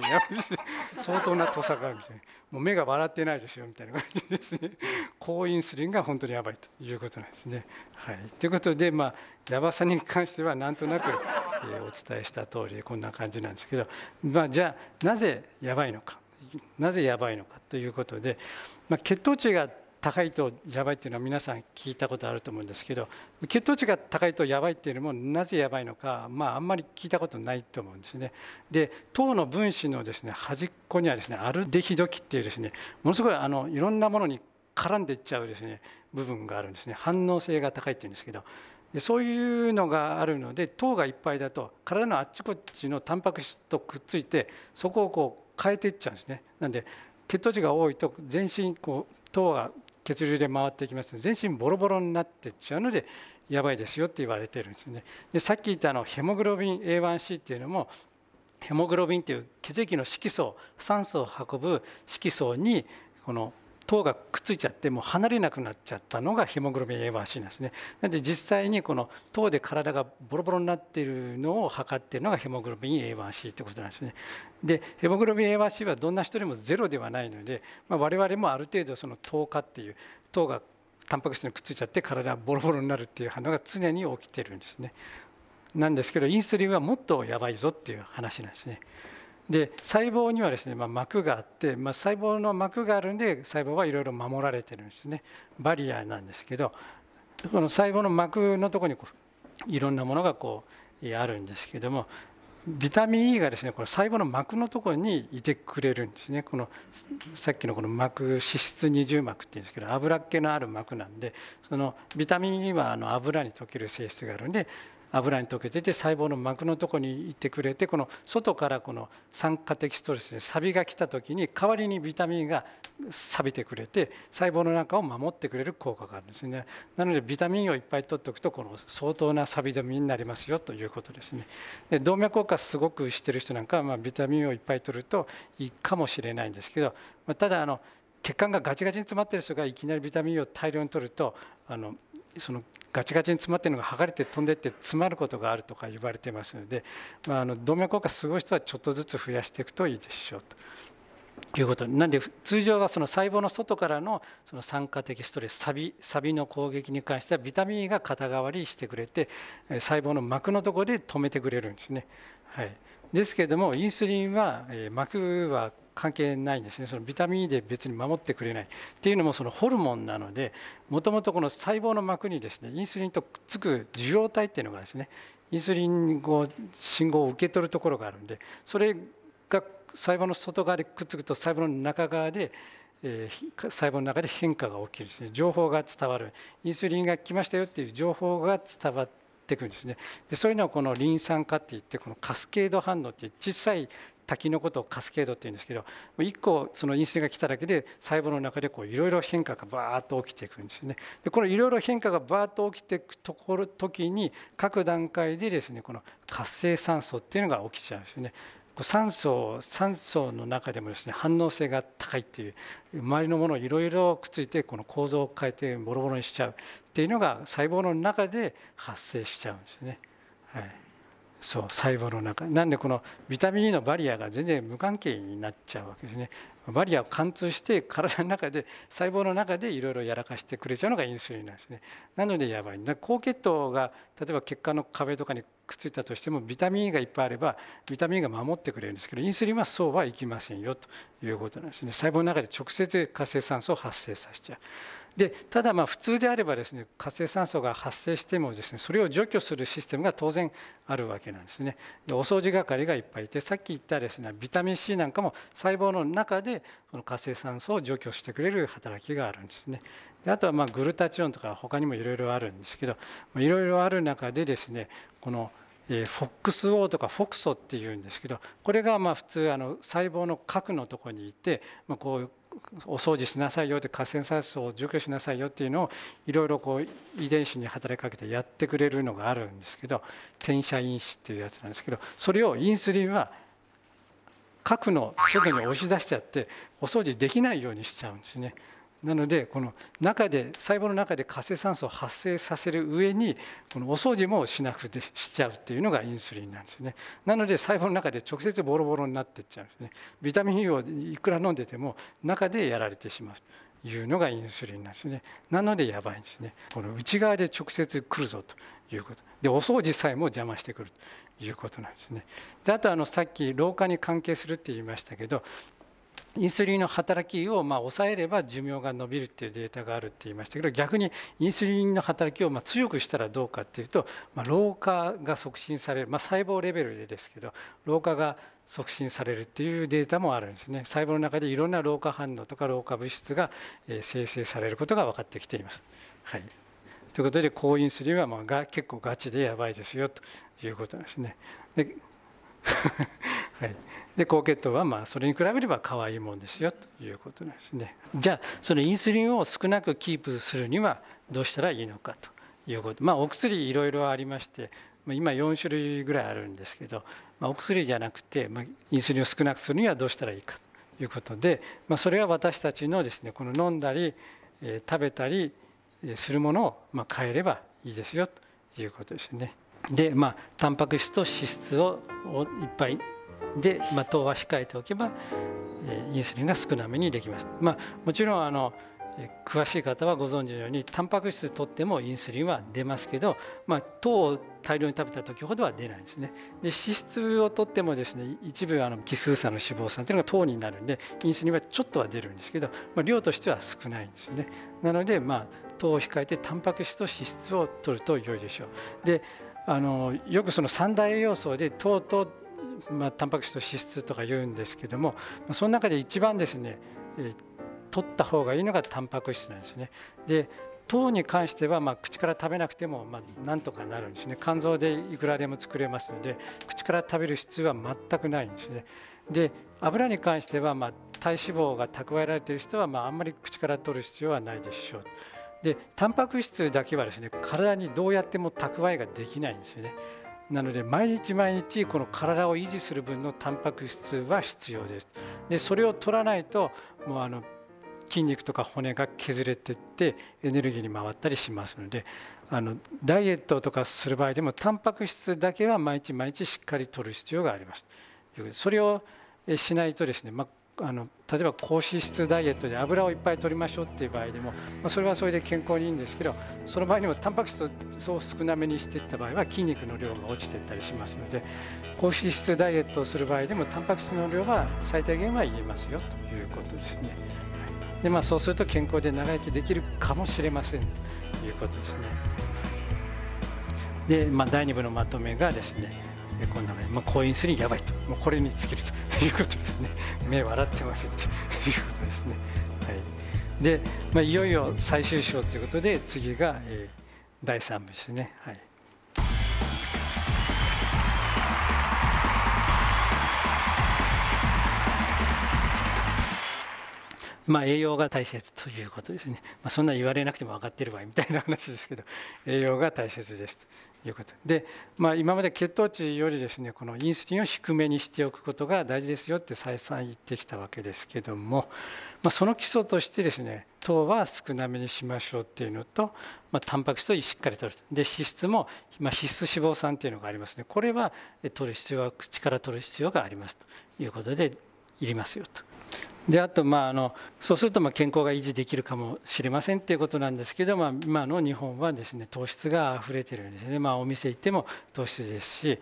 相当な土佐があるみたいなもう目が笑ってないですよみたいな感じですね [laughs] 高インスリンが本当にやばいということなんですね。はい、ということでまあやばさに関してはなんとなくお伝えした通りこんな感じなんですけど、まあ、じゃあなぜやばいのかなぜやばいのかということで、まあ、血糖値が高いとやばいっていうのは皆さん聞いたことあると思うんですけど血糖値が高いとやばいっていうのもなぜやばいのか、まあ、あんまり聞いたことないと思うんですねで糖の分子のですね端っこにはですねアルデヒド基っていうですねものすごいあのいろんなものに絡んでいっちゃうですね部分があるんですね反応性が高いっていうんですけどでそういうのがあるので糖がいっぱいだと体のあっちこっちのタンパク質とくっついてそこをこう変えていっちゃうんですねなんで血糖値が多いと全身こう糖が血流で回ってきますと全身ボロボロになってっちゃうのでやばいですよって言われてるんですねでさっき言ったあのヘモグロビン A1C っていうのもヘモグロビンっていう血液の色素酸素を運ぶ色素にこの糖がくっついちゃってもう離れなくなっちゃったのがヘモグロビン A1C なんですねなので実際にこの糖で体がボロボロになっているのを測っているのがヘモグロビン A1C ってことなんですねでヘモグロビン A1C はどんな人でもゼロではないので、まあ、我々もある程度その糖化っていう糖がタンパク質にくっついちゃって体がボロボロになるっていう反応が常に起きてるんですねなんですけどインスリンはもっとやばいぞっていう話なんですね。で細胞にはですね、まあ、膜があって、まあ、細胞の膜があるんで細胞はいろいろ守られてるんですねバリアなんですけどこの細胞の膜のとこにこういろんなものがこうあるんですけどもビタミン E がですねこの細胞の膜のところにいてくれるんですねこのさっきのこの膜脂質二重膜っていうんですけど油っ気のある膜なんでそのビタミン E はあの油に溶ける性質があるんで油に溶けてて細胞の膜のとこに行ってくれてこの外からこの酸化的ストレスでサビが来た時に代わりにビタミンが錆びてくれて細胞の中を守ってくれる効果があるんですねなのでビタミンをいっぱい取っておくとこの相当な錆止めになりますよということですねで動脈硬化すごくしてる人なんかはまビタミンをいっぱい取るといいかもしれないんですけど、まただあの血管がガチガチに詰まってる人がいきなりビタミンを大量に取るとあのそのガチガチに詰まってるのが剥がれて飛んでって詰まることがあるとか言われてますので、まあ、あの動脈硬化すごい人はちょっとずつ増やしていくといいでしょうと。いうことなんで通常はその細胞の外からのその酸化的ストレスサビサビの攻撃に関してはビタミン E が肩代わりしてくれて細胞の膜のところで止めてくれるんですね。はい、ですけれどもインスリンは、え膜は関係ないんですねそのビタミン E で別に守ってくれないっていうのもそのホルモンなのでもともとこの細胞の膜にですねインスリンとくっつく受容体っていうのがですねインスリンを信号を受け取るところがあるんでそれが細胞の外側でくっつくと細胞の中側でえー、細胞の中で変化が起きるですね情報が伝わるインスリンが来ましたよっていう情報が伝わっってくるんですねでそういうのをこのリン酸化っていってこのカスケード反応っていう小さい滝のことをカスケードっていうんですけど1個その陰性が来ただけで細胞の中でいろいろ変化がバーッと起きていくんですよね。でこのいろいろ変化がバーッと起きていくところ時に各段階でですねこの活性酸素っていうのが起きちゃうんですよね。酸素酸素の中でもですね反応性が高いっていう周りのものをいろいろくっついてこの構造を変えてボロボロにしちゃうっていうのが細胞の中で発生しちゃうんですね。はい、そう細胞の中なんでこのビタミン E のバリアが全然無関係になっちゃうわけですねバリアを貫通して体の中で細胞の中でいろいろやらかしてくれちゃうのがインスリンなんですねなのでやばいだ高血糖が例えば血管の壁とかにくっついたとしてもビタミン E がいっぱいあればビタミン E が守ってくれるんですけどインスリンはそうはいきませんよということなんですね細胞の中で直接活性酸素を発生させちゃうでただまあ普通であればですね活性酸素が発生してもですねそれを除去するシステムが当然あるわけなんですねでお掃除係がいっぱいいてさっき言ったですねビタミン C なんかも細胞の中でこの活性酸素を除去してくれる働きがあるんですねであとはまあグルタチオンとか他にもいろいろあるんですけどいろいろある中でですねこのえ o x O とかフォクソっていうんですけどこれがまあ普通あの細胞の核のとこにいて、まあ、こうお掃除しなさいよって河川酸素を除去しなさいよっていうのをいろいろこう遺伝子に働きかけてやってくれるのがあるんですけど転写因子っていうやつなんですけどそれをインスリンは核の外に押し出しちゃってお掃除できないようにしちゃうんですね。なのでこの中で細胞の中で活性酸素を発生させる上にこのお掃除もしなくてしちゃうっていうのがインスリンなんですねなので細胞の中で直接ボロボロになってっちゃうんですねビタミン E をいくら飲んでても中でやられてしまうというのがインスリンなんですねなのでやばいんですねこの内側で直接来るぞということでお掃除さえも邪魔してくるということなんですねであとあのさっき老化に関係するって言いましたけどインスリンの働きをま抑えれば寿命が延びるっていうデータがあるって言いましたけど逆にインスリンの働きをま強くしたらどうかっていうと、ま老化が促進される、まあ、細胞レベルでですけど老化が促進されるっていうデータもあるんですね細胞の中でいろんな老化反応とか老化物質が生成されることが分かってきています。はい、ということで抗インスリンはまが結構ガチでやばいですよということなんですね。で [laughs] はい、で高血糖はまあそれに比べれば可愛いもんですよということなんですねじゃあそのインスリンを少なくキープするにはどうしたらいいのかということまあお薬いろいろありまして今4種類ぐらいあるんですけど、まあ、お薬じゃなくて、まあ、インスリンを少なくするにはどうしたらいいかということで、まあ、それは私たちのですねこの飲んだり、えー、食べたりするものを、まあ、変えればいいですよということですね。でまあタンパク質と脂質をいっぱいで、まあ、糖は控えておけば、えー、インスリンが少なめにできます。まあ、もちろんあの詳しい方はご存知のようにタンパク質とってもインスリンは出ますけど、まあ、糖を大量に食べた時ほどは出ないんですねで脂質をとってもですね一部あの奇数差の脂肪酸というのが糖になるんでインスリンはちょっとは出るんですけど、まあ、量としては少ないんですよねなので、まあ、糖を控えてタンパク質と脂質を取ると良いでしょうであのよくその三大栄養素で糖と、まあ、タンパク質と脂質とか言うんですけどもその中で一番ですね、えー、取った方がいいのがタンパク質なんですね。で糖に関しては、まあ、口から食べなくても、まあ、なんとかなるんですね肝臓でいくらでも作れますので口から食べる必要は全くないんですねで油に関しては、まあ、体脂肪が蓄えられている人は、まあ、あんまり口から取る必要はないでしょうでタンパク質だけはですね体にどうやっても蓄えができないんですよねなので毎日毎日この体を維持する分のタンパク質は必要ですでそれを取らないともうあの筋肉とか骨が削れてってエネルギーに回ったりしますのであのダイエットとかする場合でもタンパク質だけは毎日毎日しっかりとる必要がありますそれをしないとですね、まああの例えば高脂質ダイエットで油をいっぱい取りましょうっていう場合でも、まあ、それはそれで健康にいいんですけどその場合にもタンパク質をそう少なめにしていった場合は筋肉の量が落ちていったりしますので高脂質ダイエットをする場合でもタンパク質の量は最低限は言えますよということですね。でまあ、そうすると健康で長生きできるかもしれませんということですね。で、まあ、第2部のまとめがですねえこんなね、まあ、コイン3やばいと、もうこれに尽きるということですね、目笑ってませんということですね。はいでまあ、いよいよ最終章ということで、次が、えー、第3部ですね。はいまあ、栄養が大切ということですね、まあ、そんな言われなくても分かってるわみたいな話ですけど栄養が大切ですいうことで、まあ、今まで血糖値よりですねこのインスリンを低めにしておくことが大事ですよって再三言ってきたわけですけども、まあ、その基礎としてですね糖は少なめにしましょうっていうのと、まあ、タンパク質をしっかりとるで脂質も、まあ、必須脂肪酸っていうのがありますねこれは取る必要は口から取る必要がありますということでいりますよと。であと、まあ、あのそうするとまあ健康が維持できるかもしれませんっていうことなんですけど、まあ、今の日本はですね糖質が溢れてるんですね、まあ、お店行っても糖質ですし、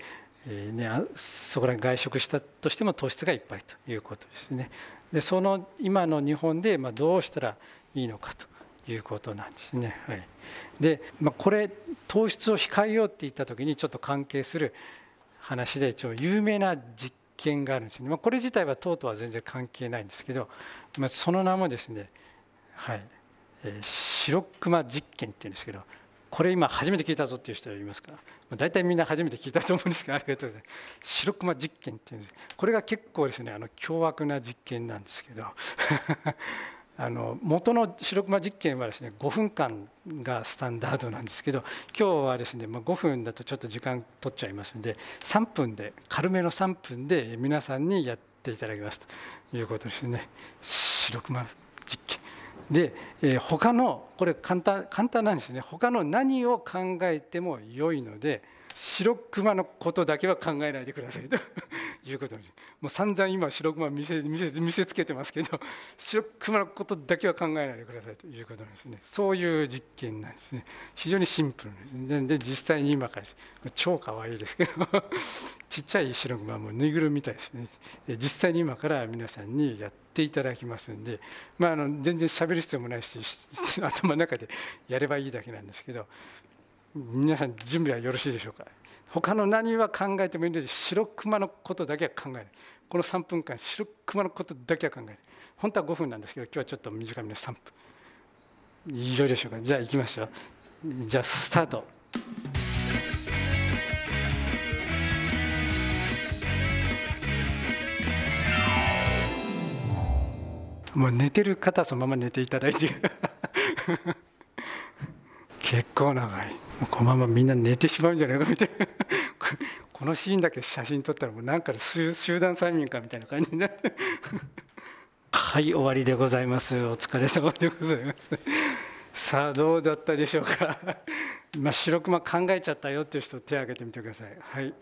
えーね、そこら外食したとしても糖質がいっぱいということですねでその今の日本でまあどうしたらいいのかということなんですね、はい、で、まあ、これ糖質を控えようって言った時にちょっと関係する話で一応有名な実見があるんですね、まあ、これ自体は党とは全然関係ないんですけど、まあ、その名もですね、はいえー、白熊実験っていうんですけどこれ今初めて聞いたぞっていう人いますから、まあ、大体みんな初めて聞いたと思うんですけどありがとうございます白熊実験っていうんですこれが結構ですねあの凶悪な実験なんですけどあの元の白熊実験はですね5分間がスタンダードなんですけど今日はですね、5分だとちょっと時間取っちゃいますので3分で軽めの3分で皆さんにやっていただきますということですね白熊実験で、えー、他のこれ簡単簡単なんですね他の何を考えても良いので白熊のことだけは考えないでくださいということにもう散々今白熊見せ見せ見せつけてますけど [laughs] 白熊のことだけは考えないでくださいということなんですねそういう実験なんですね非常にシンプルですねで実際に今から超かわいいですけど [laughs] ちっちゃい白熊もぬいぐるみみたいですね実際に今から皆さんにやっていただきますんで、まあ、あの全然喋る必要もないし [laughs] 頭の中でやればいいだけなんですけど皆さん準備はよろしいでしょうか他の何は考えてもいいので白熊のことだけは考えないこの3分間白熊のことだけは考えない本当は5分なんですけど今日はちょっと短めの3分いいでしょうかじゃあ行きましょうじゃあスタートもう寝てる方はそのまま寝ていただいて [laughs] 結構長いこのままみんな寝てしまうんじゃないかみたいなこのシーンだけ写真撮ったらもうなんか集団催眠かみたいな感じになってはい終わりでございますお疲れ様でございますさあどうだったでしょうかま白熊考えちゃったよっていう人手を挙げてみてくださいはい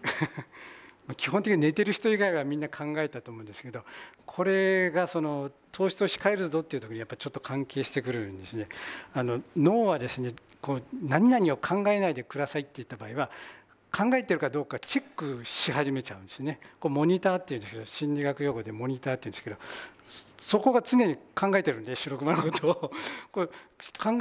[laughs] 基本的に寝てる人以外はみんな考えたと思うんですけどこれがその糖質を控えるぞっていう時にやっぱちょっと関係してくるんですねあの脳はですねこう何々を考えないでくださいって言った場合は考えてるかどうかチェックし始めちゃうんですねこうモニターっていうんですけど心理学用語でモニターっていうんですけどそこが常に考えてるんで白熊のことを [laughs] これ考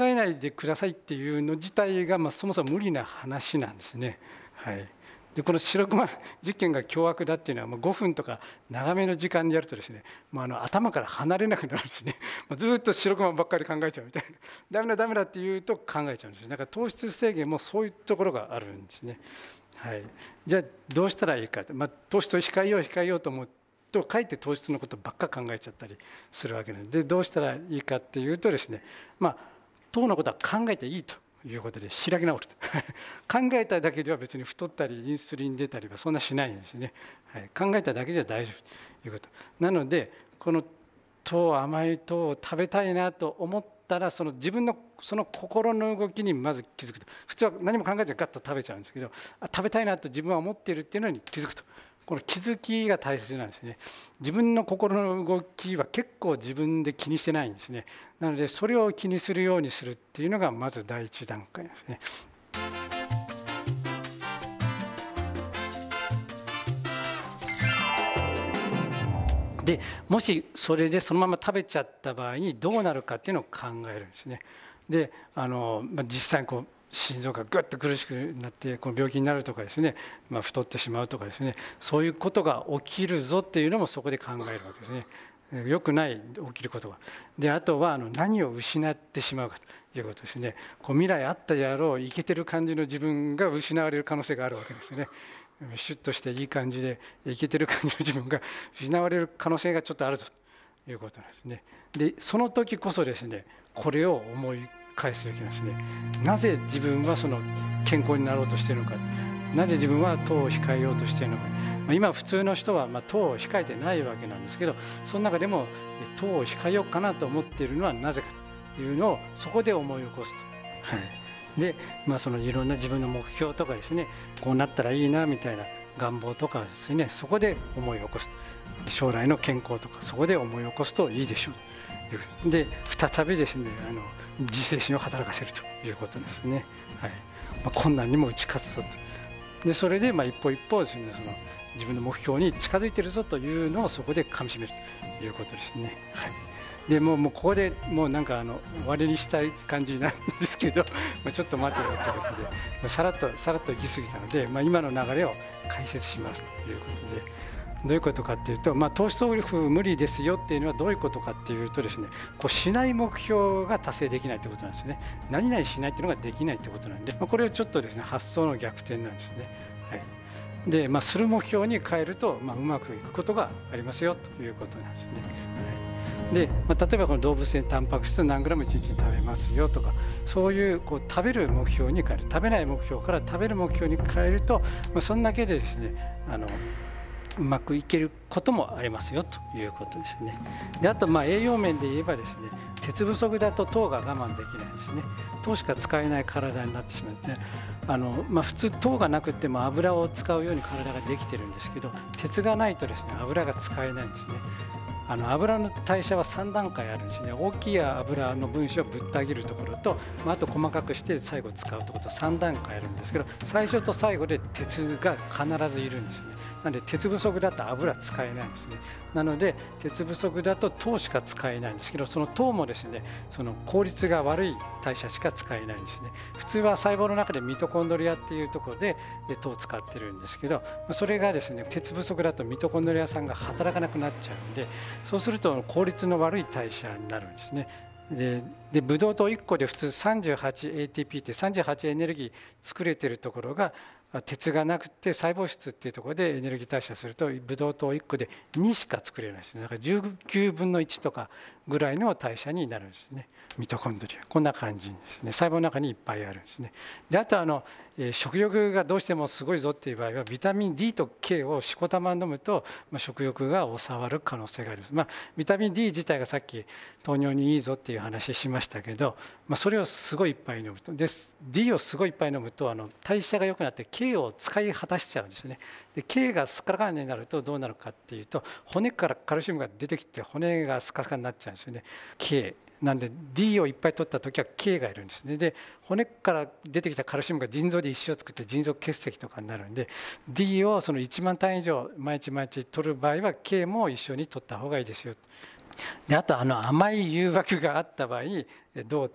えないでくださいっていうの自体が、まあ、そもそも無理な話なんですね。はい、でこの白熊実験が凶悪だっていうのはもう5分とか長めの時間でやるとですねまあ、あの頭から離れなくなるしね [laughs] ずっと白熊ばっかり考えちゃうみたいなダメだダメだって言うと考えちゃうんですだから糖質制限もそういうところがあるんですね。はい、じゃあどうしたらいいかって、まあ、糖質を控えよう控えようと思うとかえって糖質のことばっか考えちゃったりするわけなんでどうしたらいいかっていうとですね、まあ、糖のことは考えていいということで開き直る [laughs] 考えただけでは別に太ったりインスリン出たりはそんなしないんですね、はい、考えただけじゃ大丈夫ということなのでこの糖甘い糖を食べたいなと思ってたらその自分のその心の動きにまず気づくと普通は何も考えずにガッと食べちゃうんですけどあ食べたいなと自分は思っているっていうのに気づくとこの気づきが大切なんですね自分の心の動きは結構自分で気にしてないんですねなのでそれを気にするようにするっていうのがまず第一段階ですね。でもしそれでそのまま食べちゃった場合にどうなるかっていうのを考えるんですね。であの、まあ、実際にこう心臓がぐっと苦しくなってこの病気になるとかですね、まあ、太ってしまうとかですねそういうことが起きるぞっていうのもそこで考えるわけですね。良くない起きることがであとはあの何を失ってしまうかということですねこう未来あったであろういけてる感じの自分が失われる可能性があるわけですよねシュッとしていい感じでいけてる感じの自分が失われる可能性がちょっとあるということなんですね。でその時こそですねこれを思い返すべきなんですね。なぜ自分はその健康になろうとしてるのかなぜ自分は糖を控えようとしてるのか、ま今普通の人はま糖を控えてないわけなんですけどその中でも糖を控えようかなと思っているのはなぜかというのをそこで思い起こすと。はいで、まあ、そのいろんな自分の目標とかですねこうなったらいいなみたいな願望とかですねそこで思い起こす将来の健康とかそこで思い起こすといいでしょうで再びですねあの自制心を働かせるということですね、はいまあ、困難にも打ち勝つぞとでそれでまあ一歩一歩ですねその自分の目標に近づいてるぞというのをそこでかみしめるということですね。はいでもうもうここでもうなんかあの終わりにしたい感じなんですけど、[laughs] まあ、ちょっと待てよということでさらっとさらっと行き過ぎたので、まあ、今の流れを解説しますということでどういうことかっていうと、まあ、投資総力無理ですよっていうのはどういうことかっていうとですねこうしない目標が達成できないってことなんですよね何々しないっていうのができないってことなんで、まあ、これをちょっとですね発想の逆転なんですよね。はいでまあ、する目標に変えると、まあ、うまくいくことがありますよということなんですね。で、まあ、例えばこの動物性タンパク質何グラム1日に食べますよとかそういうこう食べる目標に変える食べない目標から食べる目標に変えると、まあ、そんだけでですねあのうまくいけることもありますよということですね。であとまあ栄養面で言えばですね鉄不足だと糖が我慢できないですね糖しか使えない体になってしまってあの、まあ、普通糖がなくても油を使うように体ができてるんですけど鉄がないとですね油が使えないんですね。あの油の代謝は3段階あるんですね大きい油の分子をぶった切るところと、まあ、あと細かくして最後使うところと3段階あるんですけど最初と最後で鉄が必ずいるんですよねなので鉄不足だと油使えないんですねなので鉄不足だと糖しか使えないんですけどその糖もですねその効率が悪い代謝しか使えないんですね普通は細胞の中でミトコンドリアっていうところで糖を使ってるんですけどそれがですね鉄不足だとミトコンドリアんが働かなくなっちゃうんでそうすると効率の悪い代謝になるんですねででブドウ糖1個で普通 38ATP って38エネルギー作れてるところが鉄がなくて細胞質っていうところでエネルギー代謝するとブドウ糖1個で2しか作れないですだから19分の1とかぐらいの代謝になるんですねミトコンドリアこんな感じですね細胞の中にいっぱいあるんですねであとあの食欲がどうしてもすごいぞっていう場合はビタミン D と K をしこたま飲むと、食欲が収まる可能性があります、まあ、ビタミン D 自体がさっき糖尿にいいぞっていう話しましたけど、まあ、それをすごいいっぱい飲むとで D をすごいいっぱい飲むとあの代謝が良くなって K を使い果たしちゃうんですよねで K がスカラカンになるとどうなるかっていうと骨からカルシウムが出てきて骨がスカかカになっちゃうんですよね K なんで D をいっぱい取った時は K がいるんですねで骨から出てきたカルシウムが腎臓で一生作って腎臓結石とかになるんで D をその1万単位以上毎日毎日取る場合は K も一緒に取った方がいいですよであとあの甘い誘惑があった場合どう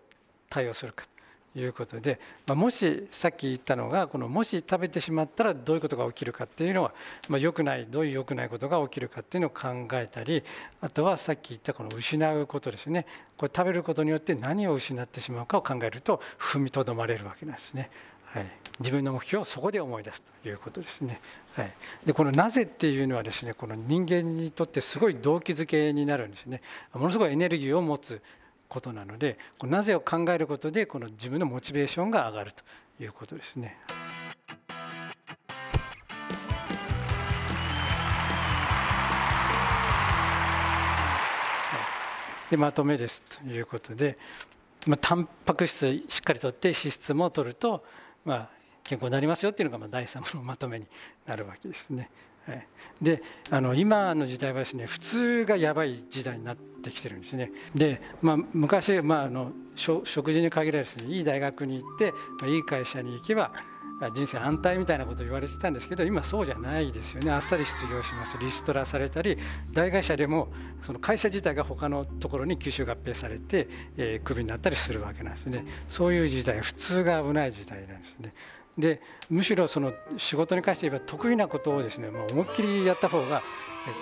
対応するかということで、まあ、もしさっき言ったのがこのもし食べてしまったらどういうことが起きるかっていうのは、まあ、良くないどういう良くないことが起きるかっていうのを考えたりあとはさっき言ったこの失うことですねこれ食べることによって何を失ってしまうかを考えると踏みとどまれるわけなんですね。はい自分の目標をそこで思い出すということですね。はい、でこの「なぜ」っていうのはですねこの人間にとってすごい動機づけになるんですね。ものすごいエネルギーを持つことなのでなぜを考えることでこの自分のモチベーションが上がるということですね。でまとめですということで、まあ、タンパク質しっかりとって脂質もとると、まあ、健康になりますよっていうのがまあ第3のまとめになるわけですね。はい、であの今の時代はですね普通がやばい時代になってきてるんですね。で、まあ、昔、まあ、あの食事に限らずです、ね、いい大学に行って、まあ、いい会社に行けば人生安泰みたいなこと言われてたんですけど今そうじゃないですよねあっさり失業しますリストラされたり大会社でもその会社自体が他のところに吸収合併されて、えー、クビになったりするわけなんですねそういう時代普通が危ない時代なんですねでむしろその仕事に関して言えば得意なことをですね、まあ、思いっきりやった方が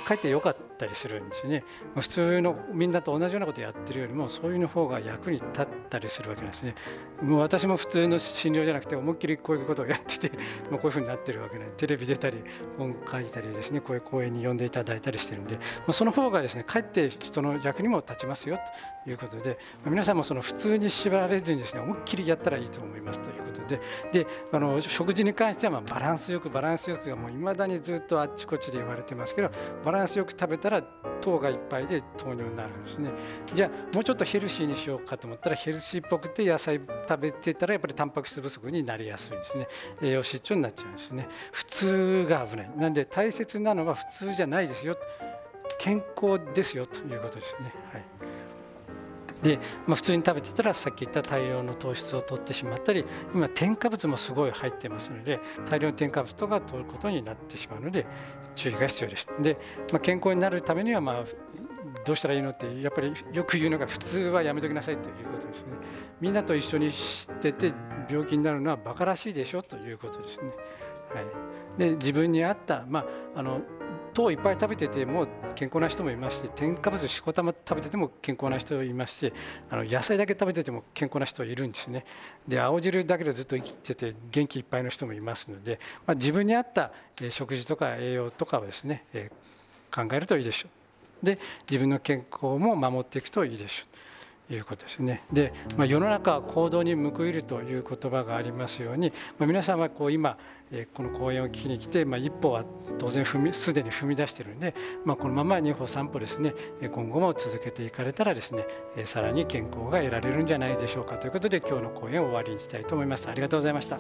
かえって良かったりするんですよね普通のみんなと同じようなことやってるよりもそういうの方が役に立ったりするわけなんですねもう私も普通の診療じゃなくて思いっきりこういうことをやっててもう [laughs] こういうふうになってるわけなんでテレビ出たり本書いたりですねこういう講演に呼んでいただいたりしてるんで、まその方がですねかえって人の役にも立ちますよいうことで皆さんもその普通に縛られずにですね思いっきりやったらいいと思いますということでであの食事に関してはまバランスよくバランスよくがもう未だにずっとあっちこっちで言われてますけどバランスよく食べたら糖がいっぱいで糖尿になるんですねじゃあもうちょっとヘルシーにしようかと思ったらヘルシーっぽくて野菜食べてたらやっぱりタンパク質不足になりやすいんですね栄養失調になっちゃうんですね普通が危ないなんで大切なのは普通じゃないですよ健康ですよということですねはい。で、まあ、普通に食べてたらさっき言った大量の糖質を取ってしまったり今添加物もすごい入ってますので大量の添加物とか取ることになってしまうので注意が必要です。で、まあ、健康になるためには、まあどうしたらいいのってやっぱりよく言うのが普通はやめときなさいということですねみんなと一緒にしてて病気になるのはバカらしいでしょということですね、はい、で自分に合った、まあ、あの糖をいっぱい食べてても健康な人もいますし添加物しこたま食べてても健康な人いますしあの野菜だけ食べてても健康な人はいるんですねで青汁だけでずっと生きてて元気いっぱいの人もいますので、まあ、自分に合った食事とか栄養とかをですね、えー、考えるといいでしょうで自分の健康も守っていくといいでしょういうことですね。で、まあ、世の中は行動に報いるという言葉がありますように、まあ、皆さんはこう今えこの講演を聞きに来て、まあ、一歩は当然踏みすでに踏み出してるんで、まあ、このまま2歩3歩ですね今後も続けていかれたらですねさらに健康が得られるんじゃないでしょうかということで今日の講演を終わりにしたいと思います。ありがとうございました